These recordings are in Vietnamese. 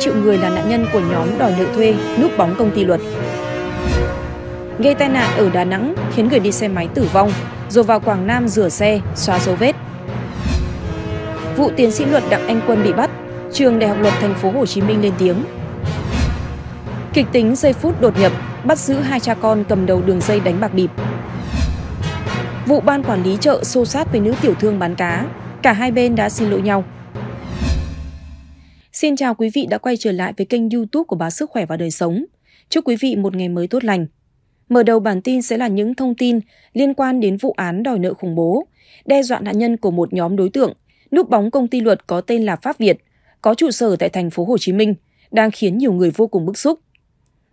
triệu người là nạn nhân của nhóm đòi nợ thuê núp bóng công ty luật. Gây tai nạn ở Đà Nẵng khiến người đi xe máy tử vong, rồi vào Quảng Nam rửa xe, xóa dấu vết. Vụ tiến sĩ luật Đặng Anh Quân bị bắt, trường Đại học Luật Thành phố Hồ Chí Minh lên tiếng. Kịch tính giây phút đột nhập, bắt giữ hai cha con cầm đầu đường dây đánh bạc bịp. Vụ ban quản lý chợ xô sát với nữ tiểu thương bán cá, cả hai bên đã xin lỗi nhau. Xin chào quý vị đã quay trở lại với kênh YouTube của báo Sức khỏe và đời sống. Chúc quý vị một ngày mới tốt lành. Mở đầu bản tin sẽ là những thông tin liên quan đến vụ án đòi nợ khủng bố, đe dọa nạn nhân của một nhóm đối tượng núp bóng công ty luật có tên là Pháp Việt, có trụ sở tại thành phố Hồ Chí Minh, đang khiến nhiều người vô cùng bức xúc.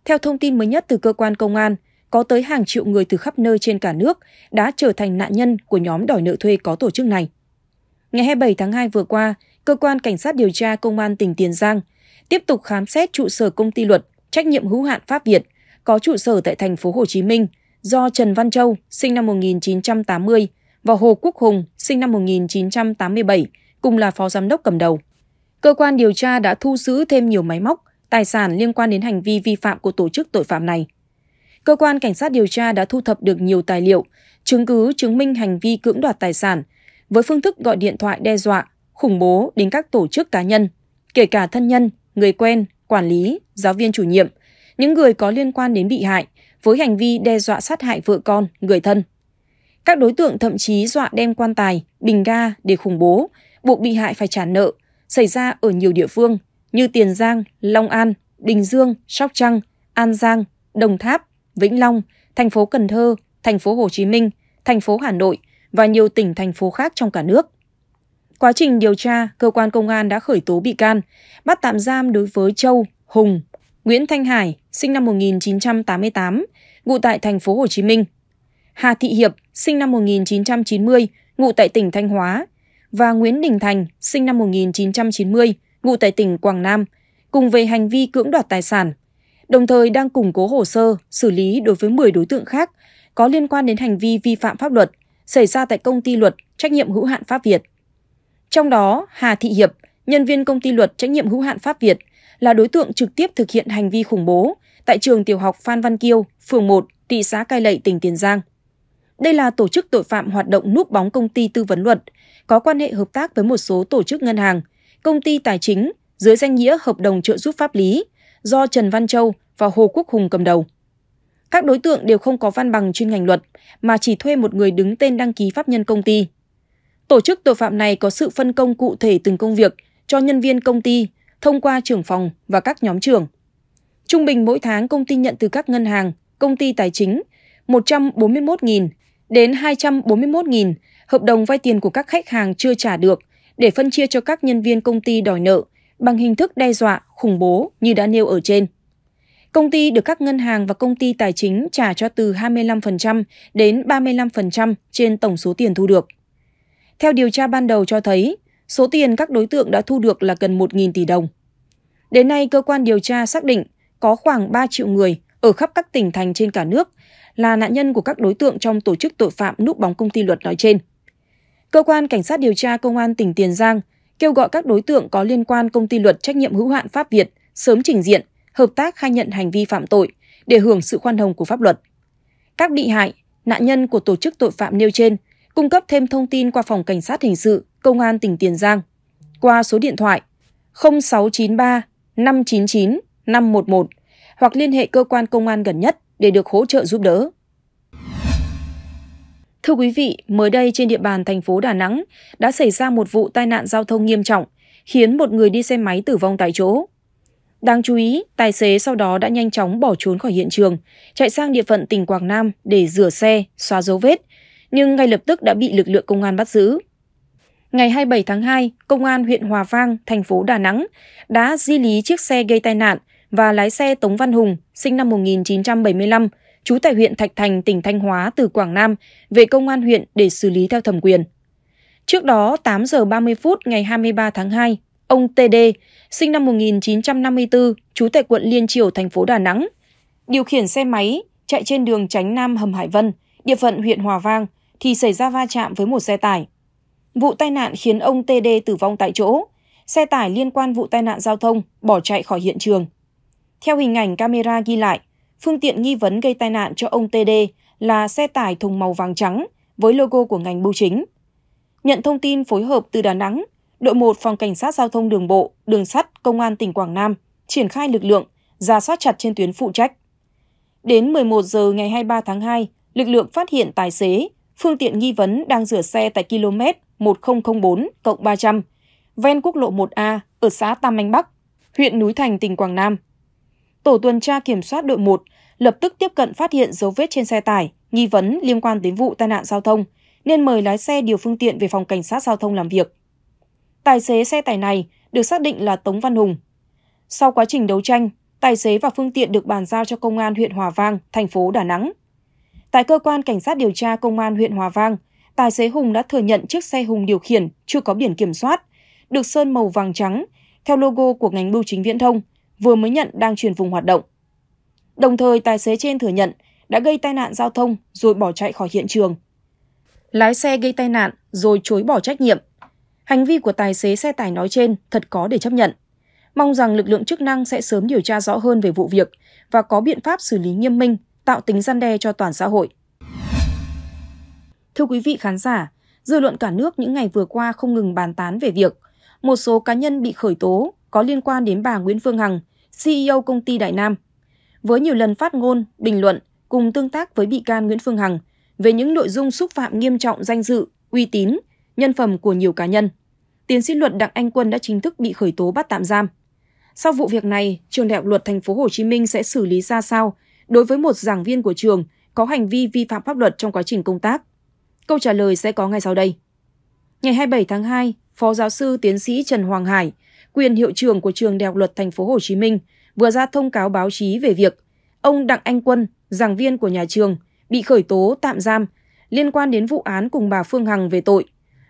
Theo thông tin mới nhất từ cơ quan công an, có tới hàng triệu người từ khắp nơi trên cả nước đã trở thành nạn nhân của nhóm đòi nợ thuê có tổ chức này. Ngày 27 tháng 2 vừa qua, cơ quan cảnh sát điều tra công an tỉnh Tiền Giang tiếp tục khám xét trụ sở công ty luật trách nhiệm hữu hạn Pháp Việt có trụ sở tại thành phố Hồ Chí Minh do Trần Văn Châu, sinh năm 1980 và Hồ Quốc Hùng, sinh năm 1987, cùng là phó giám đốc cầm đầu. Cơ quan điều tra đã thu giữ thêm nhiều máy móc, tài sản liên quan đến hành vi vi phạm của tổ chức tội phạm này. Cơ quan cảnh sát điều tra đã thu thập được nhiều tài liệu, chứng cứ chứng minh hành vi cưỡng đoạt tài sản với phương thức gọi điện thoại đe dọa, khủng bố đến các tổ chức cá nhân, kể cả thân nhân, người quen, quản lý, giáo viên chủ nhiệm, những người có liên quan đến bị hại với hành vi đe dọa sát hại vợ con, người thân. Các đối tượng thậm chí dọa đem quan tài, bình ga để khủng bố, buộc bị hại phải trả nợ, xảy ra ở nhiều địa phương như Tiền Giang, Long An, Bình Dương, Sóc Trăng, An Giang, Đồng Tháp, Vĩnh Long, thành phố Cần Thơ, thành phố Hồ Chí Minh, thành phố Hà Nội và nhiều tỉnh thành phố khác trong cả nước. Quá trình điều tra, cơ quan công an đã khởi tố bị can, bắt tạm giam đối với Châu, Hùng, Nguyễn Thanh Hải, sinh năm 1988, ngụ tại thành phố Hồ Chí Minh, Hà Thị Hiệp, sinh năm 1990, ngụ tại tỉnh Thanh Hóa và Nguyễn Đình Thành, sinh năm 1990, ngụ tại tỉnh Quảng Nam, cùng về hành vi cưỡng đoạt tài sản. Đồng thời đang củng cố hồ sơ xử lý đối với 10 đối tượng khác có liên quan đến hành vi vi phạm pháp luật xảy ra tại công ty luật trách nhiệm hữu hạn Pháp Việt. Trong đó, Hà Thị Hiệp, nhân viên công ty luật trách nhiệm hữu hạn Pháp Việt, là đối tượng trực tiếp thực hiện hành vi khủng bố tại trường tiểu học Phan Văn Kiêu, phường 1, thị xã Cai Lậy, tỉnh Tiền Giang. Đây là tổ chức tội phạm hoạt động núp bóng công ty tư vấn luật, có quan hệ hợp tác với một số tổ chức ngân hàng, công ty tài chính dưới danh nghĩa hợp đồng trợ giúp pháp lý do Trần Văn Châu và Hồ Quốc Hùng cầm đầu. Các đối tượng đều không có văn bằng chuyên ngành luật mà chỉ thuê một người đứng tên đăng ký pháp nhân công ty tổ chức tội phạm này có sự phân công cụ thể từng công việc cho nhân viên công ty thông qua trưởng phòng và các nhóm trưởng. Trung bình mỗi tháng công ty nhận từ các ngân hàng, công ty tài chính 141.000 đến 241.000 hợp đồng vay tiền của các khách hàng chưa trả được để phân chia cho các nhân viên công ty đòi nợ bằng hình thức đe dọa, khủng bố như đã nêu ở trên. Công ty được các ngân hàng và công ty tài chính trả cho từ 25% đến 35% trên tổng số tiền thu được. Theo điều tra ban đầu cho thấy, số tiền các đối tượng đã thu được là gần 1.000 tỷ đồng. Đến nay, cơ quan điều tra xác định có khoảng 3 triệu người ở khắp các tỉnh thành trên cả nước là nạn nhân của các đối tượng trong tổ chức tội phạm núp bóng công ty luật nói trên. Cơ quan Cảnh sát điều tra Công an tỉnh Tiền Giang kêu gọi các đối tượng có liên quan công ty luật trách nhiệm hữu hạn Pháp Việt sớm trình diện, hợp tác khai nhận hành vi phạm tội để hưởng sự khoan hồng của pháp luật. Các bị hại, nạn nhân của tổ chức tội phạm nêu trên cung cấp thêm thông tin qua phòng cảnh sát hình sự Công an tỉnh Tiền Giang qua số điện thoại 0693 599 511 hoặc liên hệ cơ quan công an gần nhất để được hỗ trợ giúp đỡ. Thưa quý vị, mới đây trên địa bàn thành phố Đà Nẵng đã xảy ra một vụ tai nạn giao thông nghiêm trọng, khiến một người đi xe máy tử vong tại chỗ. Đáng chú ý, tài xế sau đó đã nhanh chóng bỏ trốn khỏi hiện trường, chạy sang địa phận tỉnh Quảng Nam để rửa xe, xóa dấu vết nhưng ngay lập tức đã bị lực lượng công an bắt giữ. Ngày 27 tháng 2, Công an huyện Hòa Vang, thành phố Đà Nẵng đã di lý chiếc xe gây tai nạn và lái xe Tống Văn Hùng, sinh năm 1975, trú tại huyện Thạch Thành, tỉnh Thanh Hóa từ Quảng Nam về công an huyện để xử lý theo thẩm quyền. Trước đó, 8 giờ 30 phút ngày 23 tháng 2, ông TD, sinh năm 1954, trú tại quận Liên Triều, thành phố Đà Nẵng, điều khiển xe máy chạy trên đường tránh Nam Hầm Hải Vân, địa phận huyện Hòa Vang, thì xảy ra va chạm với một xe tải. Vụ tai nạn khiến ông TD tử vong tại chỗ. Xe tải liên quan vụ tai nạn giao thông bỏ chạy khỏi hiện trường. Theo hình ảnh camera ghi lại, phương tiện nghi vấn gây tai nạn cho ông TD là xe tải thùng màu vàng trắng với logo của ngành bưu chính. Nhận thông tin phối hợp từ Đà Nẵng, đội 1 phòng cảnh sát giao thông đường bộ, đường sắt, công an tỉnh Quảng Nam triển khai lực lượng, ra soát chặt trên tuyến phụ trách. Đến 11 giờ ngày 23 tháng 2, lực lượng phát hiện tài xế phương tiện nghi vấn đang rửa xe tại km 1004 300 ven quốc lộ 1A ở xã Tam Anh Bắc, huyện Núi Thành, tỉnh Quảng Nam. Tổ tuần tra kiểm soát đội một lập tức tiếp cận phát hiện dấu vết trên xe tải nghi vấn liên quan đến vụ tai nạn giao thông, nên mời lái xe điều phương tiện về phòng cảnh sát giao thông làm việc. Tài xế xe tải này được xác định là Tống Văn Hùng. Sau quá trình đấu tranh, tài xế và phương tiện được bàn giao cho công an huyện Hòa Vang, thành phố Đà Nẵng Tại cơ quan cảnh sát điều tra công an huyện Hòa Vang, tài xế Hùng đã thừa nhận chiếc xe Hùng điều khiển chưa có biển kiểm soát, được sơn màu vàng trắng theo logo của ngành bưu chính viễn thông, vừa mới nhận đang chuyển vùng hoạt động. Đồng thời tài xế trên thừa nhận đã gây tai nạn giao thông rồi bỏ chạy khỏi hiện trường. Lái xe gây tai nạn rồi chối bỏ trách nhiệm. Hành vi của tài xế xe tải nói trên thật có để chấp nhận. Mong rằng lực lượng chức năng sẽ sớm điều tra rõ hơn về vụ việc và có biện pháp xử lý nghiêm minh tạo tính gian đe cho toàn xã hội. Thưa quý vị khán giả, dư luận cả nước những ngày vừa qua không ngừng bàn tán về việc một số cá nhân bị khởi tố có liên quan đến bà Nguyễn Phương Hằng, CEO công ty Đại Nam. Với nhiều lần phát ngôn, bình luận cùng tương tác với bị can Nguyễn Phương Hằng về những nội dung xúc phạm nghiêm trọng danh dự, uy tín, nhân phẩm của nhiều cá nhân. Tiến sĩ luật Đặng Anh Quân đã chính thức bị khởi tố bắt tạm giam. Sau vụ việc này, trường Đại học Luật Thành phố Hồ Chí Minh sẽ xử lý ra sao đối với một giảng viên của trường có hành vi vi phạm pháp luật trong quá trình công tác? Câu trả lời sẽ có ngay sau đây. Ngày 27 tháng 2, Phó giáo sư tiến sĩ Trần Hoàng Hải, quyền hiệu trưởng của trường Đại học Luật Thành phố Hồ Chí Minh, vừa ra thông cáo báo chí về việc ông Đặng Anh Quân, giảng viên của nhà trường, bị khởi tố tạm giam liên quan đến vụ án cùng bà Phương Hằng về tội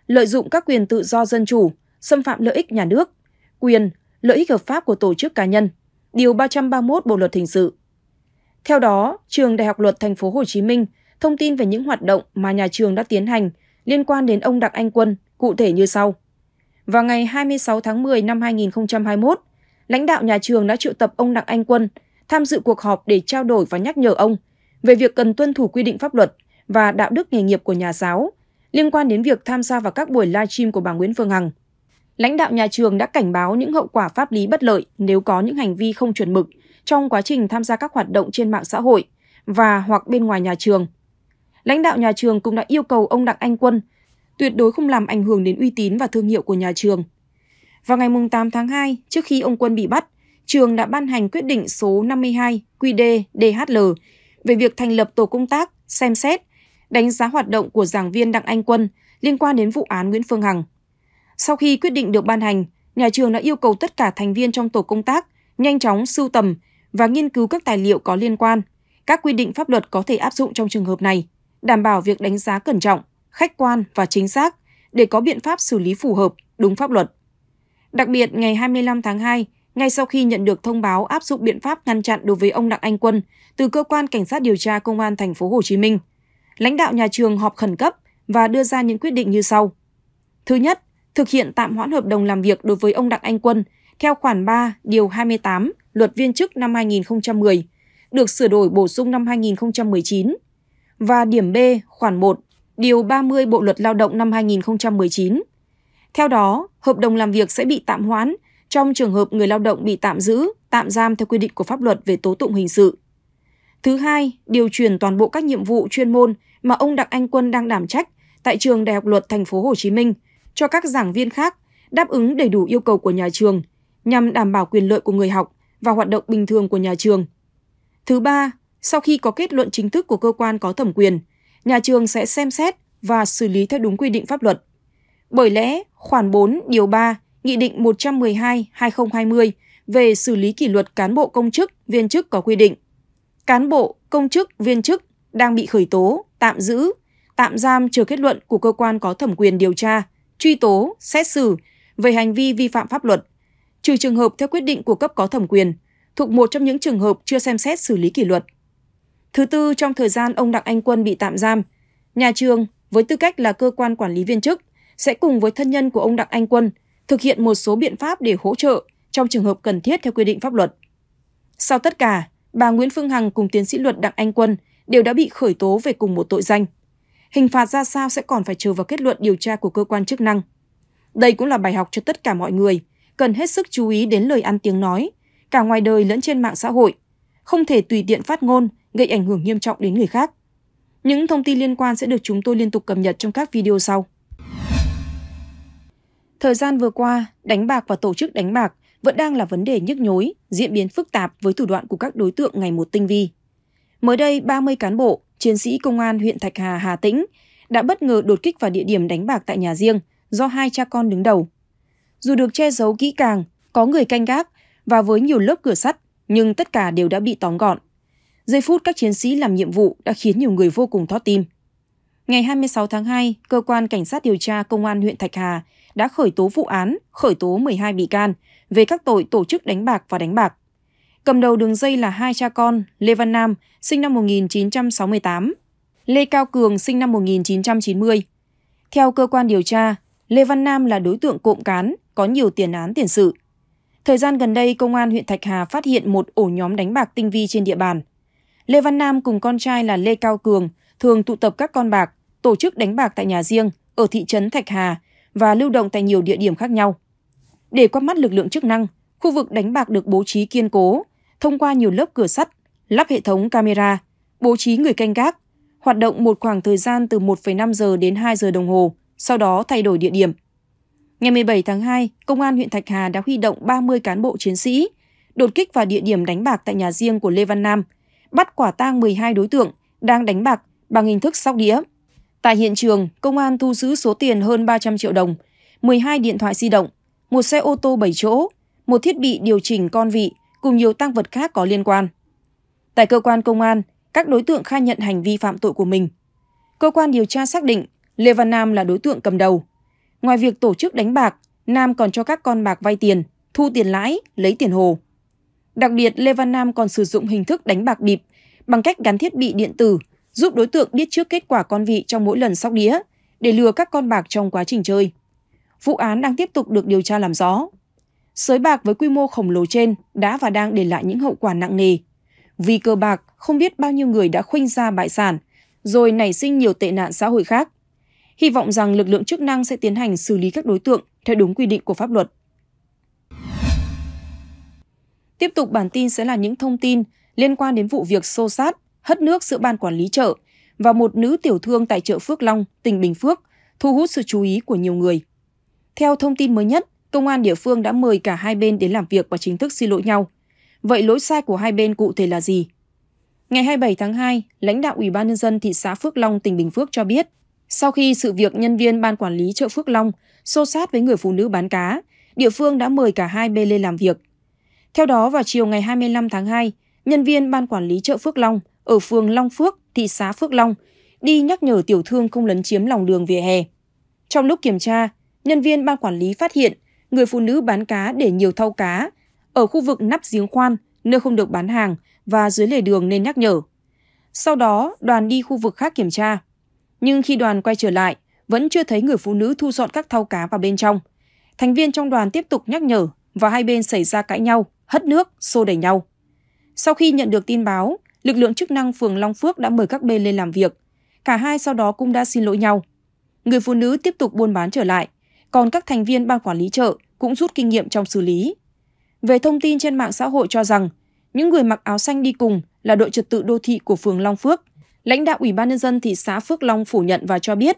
lợi dụng các quyền tự do dân chủ, xâm phạm lợi ích nhà nước, quyền, lợi ích hợp pháp của tổ chức cá nhân. Điều 331 Bộ luật hình sự. Theo đó, trường Đại học Luật Thành phố Hồ Chí Minh thông tin về những hoạt động mà nhà trường đã tiến hành liên quan đến ông Đặng Anh Quân, cụ thể như sau. Vào ngày 26 tháng 10 năm 2021, lãnh đạo nhà trường đã triệu tập ông Đặng Anh Quân tham dự cuộc họp để trao đổi và nhắc nhở ông về việc cần tuân thủ quy định pháp luật và đạo đức nghề nghiệp của nhà giáo liên quan đến việc tham gia vào các buổi livestream của bà Nguyễn Phương Hằng. Lãnh đạo nhà trường đã cảnh báo những hậu quả pháp lý bất lợi nếu có những hành vi không chuẩn mực trong quá trình tham gia các hoạt động trên mạng xã hội và hoặc bên ngoài nhà trường. Lãnh đạo nhà trường cũng đã yêu cầu ông Đặng Anh Quân tuyệt đối không làm ảnh hưởng đến uy tín và thương hiệu của nhà trường. Vào ngày 8 tháng 2, trước khi ông Quân bị bắt, trường đã ban hành quyết định số 52 QD DHL về việc thành lập tổ công tác xem xét, đánh giá hoạt động của giảng viên Đặng Anh Quân liên quan đến vụ án Nguyễn Phương Hằng. Sau khi quyết định được ban hành, nhà trường đã yêu cầu tất cả thành viên trong tổ công tác nhanh chóng sưu tầm, và nghiên cứu các tài liệu có liên quan, các quy định pháp luật có thể áp dụng trong trường hợp này, đảm bảo việc đánh giá cẩn trọng, khách quan và chính xác để có biện pháp xử lý phù hợp, đúng pháp luật. Đặc biệt, ngày 25 tháng 2, ngay sau khi nhận được thông báo áp dụng biện pháp ngăn chặn đối với ông Đặng Anh Quân từ cơ quan cảnh sát điều tra công an thành phố Hồ Chí Minh, lãnh đạo nhà trường họp khẩn cấp và đưa ra những quyết định như sau. Thứ nhất, thực hiện tạm hoãn hợp đồng làm việc đối với ông Đặng Anh Quân theo khoản 3, điều 28 luật viên chức năm 2010 được sửa đổi bổ sung năm 2019 và điểm B khoản 1 điều 30 Bộ luật Lao động năm 2019. Theo đó, hợp đồng làm việc sẽ bị tạm hoãn trong trường hợp người lao động bị tạm giữ, tạm giam theo quy định của pháp luật về tố tụng hình sự. Thứ hai, điều chuyển toàn bộ các nhiệm vụ chuyên môn mà ông Đặng Anh Quân đang đảm trách tại trường Đại học Luật Thành phố Hồ Chí Minh cho các giảng viên khác đáp ứng đầy đủ yêu cầu của nhà trường nhằm đảm bảo quyền lợi của người học và hoạt động bình thường của nhà trường. Thứ ba, sau khi có kết luận chính thức của cơ quan có thẩm quyền, nhà trường sẽ xem xét và xử lý theo đúng quy định pháp luật. Bởi lẽ, khoản 4 điều 3 Nghị định 112/2020 về xử lý kỷ luật cán bộ công chức, viên chức có quy định. Cán bộ, công chức, viên chức đang bị khởi tố, tạm giữ, tạm giam chờ kết luận của cơ quan có thẩm quyền điều tra, truy tố, xét xử về hành vi vi phạm pháp luật trừ trường hợp theo quyết định của cấp có thẩm quyền, thuộc một trong những trường hợp chưa xem xét xử lý kỷ luật. Thứ tư, trong thời gian ông Đặng Anh Quân bị tạm giam, nhà trường với tư cách là cơ quan quản lý viên chức sẽ cùng với thân nhân của ông Đặng Anh Quân thực hiện một số biện pháp để hỗ trợ trong trường hợp cần thiết theo quy định pháp luật. Sau tất cả, bà Nguyễn Phương Hằng cùng tiến sĩ luật Đặng Anh Quân đều đã bị khởi tố về cùng một tội danh. Hình phạt ra sao sẽ còn phải chờ vào kết luận điều tra của cơ quan chức năng. Đây cũng là bài học cho tất cả mọi người – cần hết sức chú ý đến lời ăn tiếng nói, cả ngoài đời lẫn trên mạng xã hội, không thể tùy tiện phát ngôn gây ảnh hưởng nghiêm trọng đến người khác. Những thông tin liên quan sẽ được chúng tôi liên tục cập nhật trong các video sau. Thời gian vừa qua, đánh bạc và tổ chức đánh bạc vẫn đang là vấn đề nhức nhối, diễn biến phức tạp với thủ đoạn của các đối tượng ngày một tinh vi. Mới đây, 30 cán bộ, chiến sĩ công an huyện Thạch Hà, Hà Tĩnh đã bất ngờ đột kích vào địa điểm đánh bạc tại nhà riêng do hai cha con đứng đầu dù được che giấu kỹ càng, có người canh gác và với nhiều lớp cửa sắt, nhưng tất cả đều đã bị tóm gọn. Giây phút các chiến sĩ làm nhiệm vụ đã khiến nhiều người vô cùng thót tim. Ngày 26 tháng 2, cơ quan cảnh sát điều tra công an huyện Thạch Hà đã khởi tố vụ án, khởi tố 12 bị can về các tội tổ chức đánh bạc và đánh bạc. Cầm đầu đường dây là hai cha con Lê Văn Nam, sinh năm 1968, Lê Cao Cường, sinh năm 1990. Theo cơ quan điều tra, Lê Văn Nam là đối tượng cộng cán, có nhiều tiền án tiền sự. Thời gian gần đây, công an huyện Thạch Hà phát hiện một ổ nhóm đánh bạc tinh vi trên địa bàn. Lê Văn Nam cùng con trai là Lê Cao Cường thường tụ tập các con bạc, tổ chức đánh bạc tại nhà riêng ở thị trấn Thạch Hà và lưu động tại nhiều địa điểm khác nhau. Để qua mắt lực lượng chức năng, khu vực đánh bạc được bố trí kiên cố, thông qua nhiều lớp cửa sắt, lắp hệ thống camera, bố trí người canh gác, hoạt động một khoảng thời gian từ 1,5 giờ đến 2 giờ đồng hồ sau đó thay đổi địa điểm. Ngày 17 tháng 2, Công an huyện Thạch Hà đã huy động 30 cán bộ chiến sĩ, đột kích vào địa điểm đánh bạc tại nhà riêng của Lê Văn Nam, bắt quả tang 12 đối tượng đang đánh bạc bằng hình thức sóc đĩa. Tại hiện trường, công an thu giữ số tiền hơn 300 triệu đồng, 12 điện thoại di động, một xe ô tô 7 chỗ, một thiết bị điều chỉnh con vị cùng nhiều tăng vật khác có liên quan. Tại cơ quan công an, các đối tượng khai nhận hành vi phạm tội của mình. Cơ quan điều tra xác định Lê Văn Nam là đối tượng cầm đầu. Ngoài việc tổ chức đánh bạc, Nam còn cho các con bạc vay tiền, thu tiền lãi, lấy tiền hồ. Đặc biệt, Lê Văn Nam còn sử dụng hình thức đánh bạc bịp bằng cách gắn thiết bị điện tử, giúp đối tượng biết trước kết quả con vị trong mỗi lần sóc đĩa để lừa các con bạc trong quá trình chơi. Vụ án đang tiếp tục được điều tra làm rõ. Sới bạc với quy mô khổng lồ trên đã và đang để lại những hậu quả nặng nề. Vì cờ bạc, không biết bao nhiêu người đã khuynh ra bại sản, rồi nảy sinh nhiều tệ nạn xã hội khác. Hy vọng rằng lực lượng chức năng sẽ tiến hành xử lý các đối tượng theo đúng quy định của pháp luật. Tiếp tục bản tin sẽ là những thông tin liên quan đến vụ việc xô sát, hất nước giữa ban quản lý chợ và một nữ tiểu thương tại chợ Phước Long, tỉnh Bình Phước, thu hút sự chú ý của nhiều người. Theo thông tin mới nhất, công an địa phương đã mời cả hai bên đến làm việc và chính thức xin lỗi nhau. Vậy lỗi sai của hai bên cụ thể là gì? Ngày 27 tháng 2, lãnh đạo Ủy ban nhân dân thị xã Phước Long, tỉnh Bình Phước cho biết, sau khi sự việc nhân viên ban quản lý chợ Phước Long xô sát với người phụ nữ bán cá, địa phương đã mời cả hai bên lên làm việc. Theo đó, vào chiều ngày 25 tháng 2, nhân viên ban quản lý chợ Phước Long ở phường Long Phước, thị xã Phước Long, đi nhắc nhở tiểu thương không lấn chiếm lòng đường vỉa hè. Trong lúc kiểm tra, nhân viên ban quản lý phát hiện người phụ nữ bán cá để nhiều thau cá ở khu vực nắp giếng khoan nơi không được bán hàng và dưới lề đường nên nhắc nhở. Sau đó, đoàn đi khu vực khác kiểm tra. Nhưng khi đoàn quay trở lại, vẫn chưa thấy người phụ nữ thu dọn các thau cá vào bên trong. Thành viên trong đoàn tiếp tục nhắc nhở và hai bên xảy ra cãi nhau, hất nước, xô đẩy nhau. Sau khi nhận được tin báo, lực lượng chức năng phường Long Phước đã mời các bên lên làm việc. Cả hai sau đó cũng đã xin lỗi nhau. Người phụ nữ tiếp tục buôn bán trở lại, còn các thành viên ban quản lý chợ cũng rút kinh nghiệm trong xử lý. Về thông tin trên mạng xã hội cho rằng, những người mặc áo xanh đi cùng là đội trật tự đô thị của phường Long Phước Lãnh đạo Ủy ban nhân dân thị xã Phước Long phủ nhận và cho biết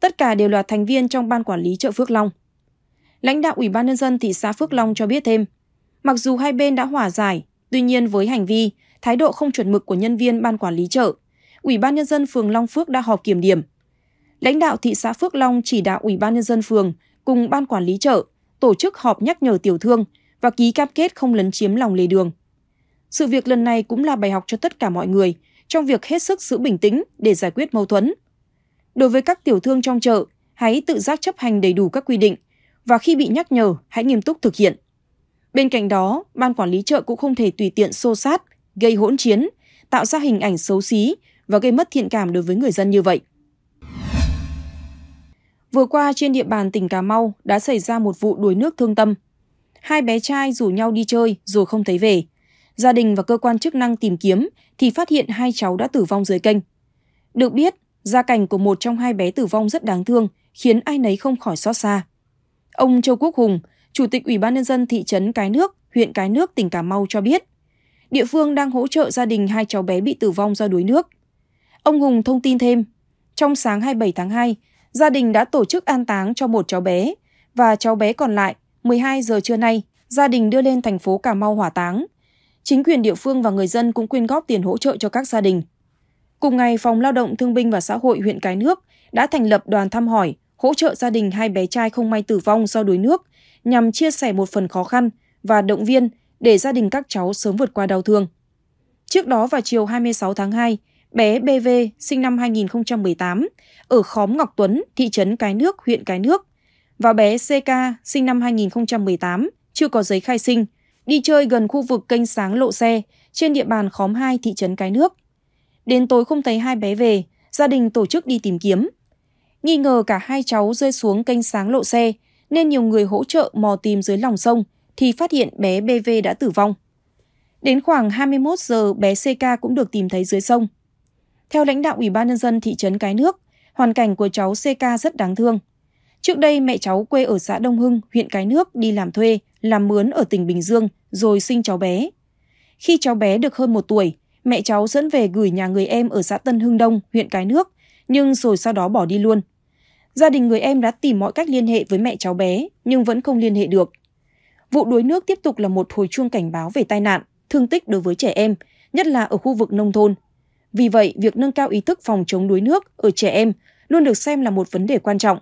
tất cả đều là thành viên trong ban quản lý chợ Phước Long. Lãnh đạo Ủy ban nhân dân thị xã Phước Long cho biết thêm, mặc dù hai bên đã hòa giải, tuy nhiên với hành vi, thái độ không chuẩn mực của nhân viên ban quản lý chợ, Ủy ban nhân dân phường Long Phước đã họp kiểm điểm. Lãnh đạo thị xã Phước Long chỉ đạo Ủy ban nhân dân phường cùng ban quản lý chợ tổ chức họp nhắc nhở tiểu thương và ký cam kết không lấn chiếm lòng lề đường. Sự việc lần này cũng là bài học cho tất cả mọi người trong việc hết sức giữ bình tĩnh để giải quyết mâu thuẫn. Đối với các tiểu thương trong chợ, hãy tự giác chấp hành đầy đủ các quy định và khi bị nhắc nhở, hãy nghiêm túc thực hiện. Bên cạnh đó, ban quản lý chợ cũng không thể tùy tiện xô sát, gây hỗn chiến, tạo ra hình ảnh xấu xí và gây mất thiện cảm đối với người dân như vậy. Vừa qua trên địa bàn tỉnh Cà Mau đã xảy ra một vụ đuối nước thương tâm. Hai bé trai rủ nhau đi chơi rồi không thấy về gia đình và cơ quan chức năng tìm kiếm thì phát hiện hai cháu đã tử vong dưới kênh. Được biết, gia cảnh của một trong hai bé tử vong rất đáng thương, khiến ai nấy không khỏi xót xa. Ông Châu Quốc Hùng, Chủ tịch Ủy ban Nhân dân thị trấn Cái Nước, huyện Cái Nước, tỉnh Cà Mau cho biết, địa phương đang hỗ trợ gia đình hai cháu bé bị tử vong do đuối nước. Ông Hùng thông tin thêm, trong sáng 27 tháng 2, gia đình đã tổ chức an táng cho một cháu bé và cháu bé còn lại 12 giờ trưa nay, gia đình đưa lên thành phố Cà Mau hỏa táng Chính quyền địa phương và người dân cũng quyên góp tiền hỗ trợ cho các gia đình. Cùng ngày, Phòng Lao động Thương binh và Xã hội huyện Cái Nước đã thành lập đoàn thăm hỏi, hỗ trợ gia đình hai bé trai không may tử vong do đuối nước nhằm chia sẻ một phần khó khăn và động viên để gia đình các cháu sớm vượt qua đau thương. Trước đó vào chiều 26 tháng 2, bé BV sinh năm 2018 ở khóm Ngọc Tuấn, thị trấn Cái Nước, huyện Cái Nước và bé CK sinh năm 2018 chưa có giấy khai sinh đi chơi gần khu vực kênh sáng lộ xe trên địa bàn khóm 2 thị trấn Cái Nước. Đến tối không thấy hai bé về, gia đình tổ chức đi tìm kiếm. Nghi ngờ cả hai cháu rơi xuống kênh sáng lộ xe nên nhiều người hỗ trợ mò tìm dưới lòng sông thì phát hiện bé BV đã tử vong. Đến khoảng 21 giờ bé CK cũng được tìm thấy dưới sông. Theo lãnh đạo Ủy ban nhân dân thị trấn Cái Nước, hoàn cảnh của cháu CK rất đáng thương. Trước đây mẹ cháu quê ở xã Đông Hưng, huyện Cái Nước đi làm thuê làm mướn ở tỉnh Bình Dương rồi sinh cháu bé. Khi cháu bé được hơn một tuổi, mẹ cháu dẫn về gửi nhà người em ở xã Tân Hưng Đông, huyện Cái Nước, nhưng rồi sau đó bỏ đi luôn. Gia đình người em đã tìm mọi cách liên hệ với mẹ cháu bé nhưng vẫn không liên hệ được. Vụ đuối nước tiếp tục là một hồi chuông cảnh báo về tai nạn, thương tích đối với trẻ em, nhất là ở khu vực nông thôn. Vì vậy, việc nâng cao ý thức phòng chống đuối nước ở trẻ em luôn được xem là một vấn đề quan trọng.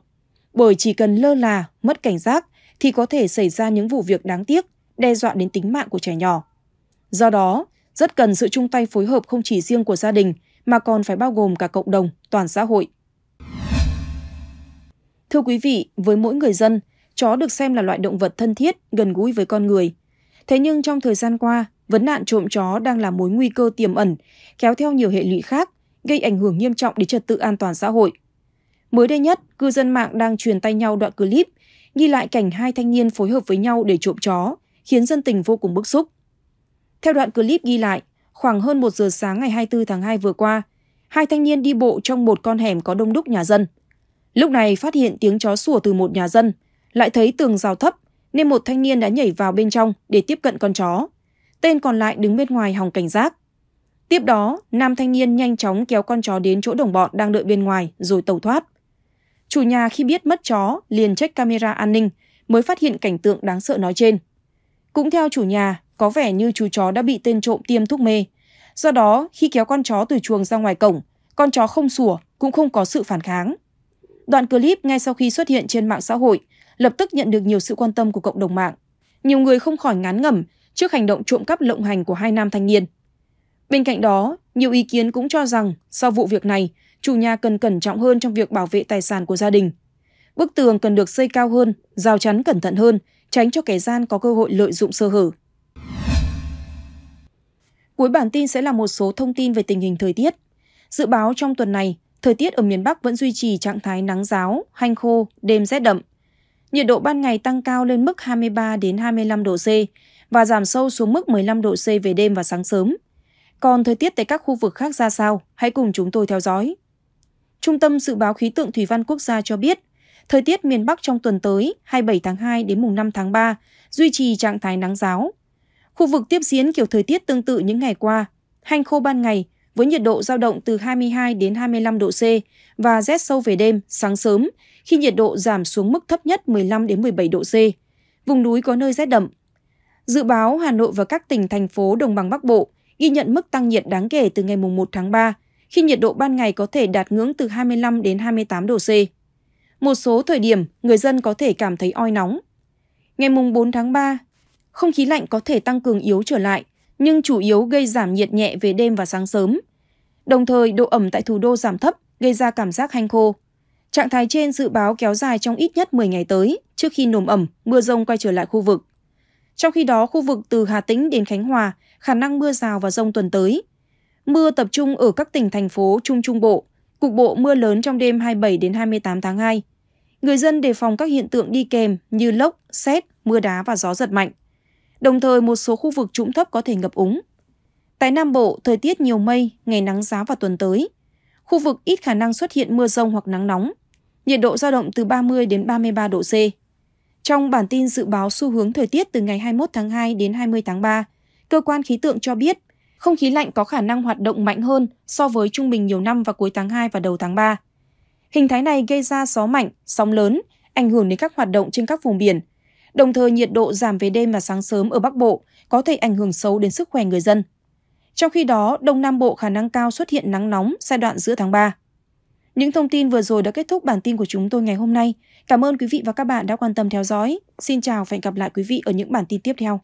Bởi chỉ cần lơ là, mất cảnh giác thì có thể xảy ra những vụ việc đáng tiếc, đe dọa đến tính mạng của trẻ nhỏ. Do đó, rất cần sự chung tay phối hợp không chỉ riêng của gia đình mà còn phải bao gồm cả cộng đồng, toàn xã hội. Thưa quý vị, với mỗi người dân, chó được xem là loại động vật thân thiết, gần gũi với con người. Thế nhưng trong thời gian qua, vấn nạn trộm chó đang là mối nguy cơ tiềm ẩn, kéo theo nhiều hệ lụy khác, gây ảnh hưởng nghiêm trọng đến trật tự an toàn xã hội. Mới đây nhất, cư dân mạng đang truyền tay nhau đoạn clip ghi lại cảnh hai thanh niên phối hợp với nhau để trộm chó, khiến dân tình vô cùng bức xúc. Theo đoạn clip ghi lại, khoảng hơn 1 giờ sáng ngày 24 tháng 2 vừa qua, hai thanh niên đi bộ trong một con hẻm có đông đúc nhà dân. Lúc này phát hiện tiếng chó sủa từ một nhà dân, lại thấy tường rào thấp nên một thanh niên đã nhảy vào bên trong để tiếp cận con chó. Tên còn lại đứng bên ngoài hòng cảnh giác. Tiếp đó, nam thanh niên nhanh chóng kéo con chó đến chỗ đồng bọn đang đợi bên ngoài rồi tẩu thoát. Chủ nhà khi biết mất chó liền trách camera an ninh mới phát hiện cảnh tượng đáng sợ nói trên. Cũng theo chủ nhà, có vẻ như chú chó đã bị tên trộm tiêm thuốc mê. Do đó, khi kéo con chó từ chuồng ra ngoài cổng, con chó không sủa, cũng không có sự phản kháng. Đoạn clip ngay sau khi xuất hiện trên mạng xã hội, lập tức nhận được nhiều sự quan tâm của cộng đồng mạng. Nhiều người không khỏi ngán ngẩm trước hành động trộm cắp lộng hành của hai nam thanh niên. Bên cạnh đó, nhiều ý kiến cũng cho rằng sau vụ việc này, chủ nhà cần cẩn trọng hơn trong việc bảo vệ tài sản của gia đình. Bức tường cần được xây cao hơn, rào chắn cẩn thận hơn, tránh cho kẻ gian có cơ hội lợi dụng sơ hở. Cuối bản tin sẽ là một số thông tin về tình hình thời tiết. Dự báo trong tuần này, thời tiết ở miền Bắc vẫn duy trì trạng thái nắng giáo, hanh khô, đêm rét đậm. Nhiệt độ ban ngày tăng cao lên mức 23 đến 25 độ C và giảm sâu xuống mức 15 độ C về đêm và sáng sớm. Còn thời tiết tại các khu vực khác ra sao? Hãy cùng chúng tôi theo dõi. Trung tâm Dự báo Khí tượng Thủy văn Quốc gia cho biết, thời tiết miền Bắc trong tuần tới 27 tháng 2 đến mùng 5 tháng 3 duy trì trạng thái nắng giáo. Khu vực tiếp diễn kiểu thời tiết tương tự những ngày qua, hanh khô ban ngày với nhiệt độ giao động từ 22 đến 25 độ C và rét sâu về đêm, sáng sớm khi nhiệt độ giảm xuống mức thấp nhất 15 đến 17 độ C. Vùng núi có nơi rét đậm. Dự báo Hà Nội và các tỉnh thành phố đồng bằng Bắc Bộ ghi nhận mức tăng nhiệt đáng kể từ ngày mùng 1 tháng 3 khi nhiệt độ ban ngày có thể đạt ngưỡng từ 25 đến 28 độ C. Một số thời điểm, người dân có thể cảm thấy oi nóng. Ngày mùng 4 tháng 3, không khí lạnh có thể tăng cường yếu trở lại, nhưng chủ yếu gây giảm nhiệt nhẹ về đêm và sáng sớm. Đồng thời, độ ẩm tại thủ đô giảm thấp, gây ra cảm giác hanh khô. Trạng thái trên dự báo kéo dài trong ít nhất 10 ngày tới, trước khi nồm ẩm, mưa rông quay trở lại khu vực. Trong khi đó, khu vực từ Hà Tĩnh đến Khánh Hòa, khả năng mưa rào và rông tuần tới, Mưa tập trung ở các tỉnh thành phố Trung Trung Bộ, cục bộ mưa lớn trong đêm 27 đến 28 tháng 2. Người dân đề phòng các hiện tượng đi kèm như lốc, xét mưa đá và gió giật mạnh. Đồng thời một số khu vực trũng thấp có thể ngập úng. Tại Nam Bộ, thời tiết nhiều mây, ngày nắng giá vào tuần tới. Khu vực ít khả năng xuất hiện mưa rông hoặc nắng nóng. Nhiệt độ dao động từ 30 đến 33 độ C. Trong bản tin dự báo xu hướng thời tiết từ ngày 21 tháng 2 đến 20 tháng 3, cơ quan khí tượng cho biết không khí lạnh có khả năng hoạt động mạnh hơn so với trung bình nhiều năm vào cuối tháng 2 và đầu tháng 3. Hình thái này gây ra gió mạnh, sóng lớn, ảnh hưởng đến các hoạt động trên các vùng biển. Đồng thời nhiệt độ giảm về đêm và sáng sớm ở Bắc Bộ có thể ảnh hưởng xấu đến sức khỏe người dân. Trong khi đó, Đông Nam Bộ khả năng cao xuất hiện nắng nóng giai đoạn giữa tháng 3. Những thông tin vừa rồi đã kết thúc bản tin của chúng tôi ngày hôm nay. Cảm ơn quý vị và các bạn đã quan tâm theo dõi. Xin chào và hẹn gặp lại quý vị ở những bản tin tiếp theo.